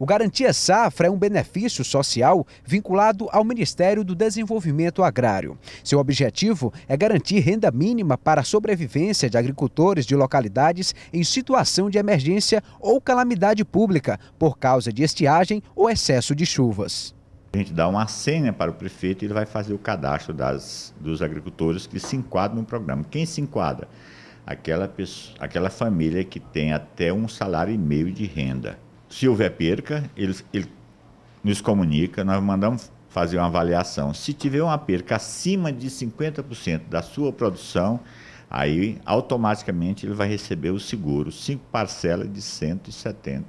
O Garantia Safra é um benefício social vinculado ao Ministério do Desenvolvimento Agrário. Seu objetivo é garantir renda mínima para a sobrevivência de agricultores de localidades em situação de emergência ou calamidade pública por causa de estiagem ou excesso de chuvas. A gente dá uma senha para o prefeito e ele vai fazer o cadastro das, dos agricultores que se enquadram no programa. Quem se enquadra? Aquela, pessoa, aquela família que tem até um salário e meio de renda se houver perca, ele, ele nos comunica, nós mandamos fazer uma avaliação. Se tiver uma perca acima de 50% da sua produção, aí automaticamente ele vai receber o seguro, cinco parcelas de 170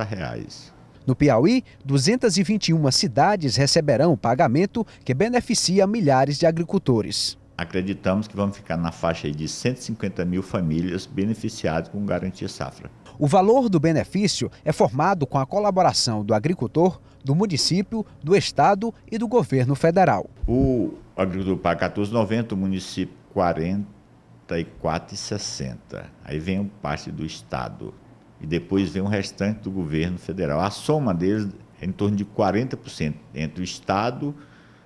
reais. No Piauí, 221 cidades receberão o pagamento que beneficia milhares de agricultores acreditamos que vamos ficar na faixa de 150 mil famílias beneficiadas com garantia safra. O valor do benefício é formado com a colaboração do agricultor, do município, do estado e do governo federal. O agricultor paga 14,90, o município 44,60. Aí vem parte do estado e depois vem o restante do governo federal. A soma deles é em torno de 40% entre o estado,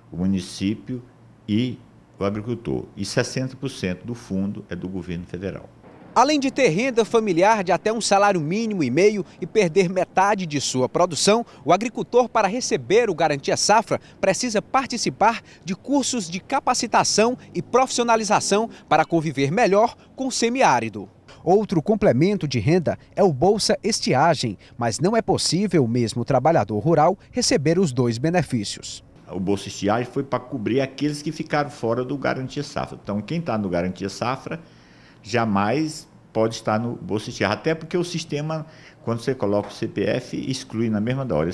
o município e do agricultor e 60% do fundo é do governo federal. Além de ter renda familiar de até um salário mínimo e meio e perder metade de sua produção, o agricultor, para receber o Garantia Safra, precisa participar de cursos de capacitação e profissionalização para conviver melhor com o semiárido. Outro complemento de renda é o Bolsa Estiagem, mas não é possível mesmo o mesmo trabalhador rural receber os dois benefícios o Bolsa Estiagem foi para cobrir aqueles que ficaram fora do Garantia Safra. Então, quem está no Garantia Safra jamais pode estar no Bolsa Estiagem, até porque o sistema, quando você coloca o CPF, exclui na mesma hora.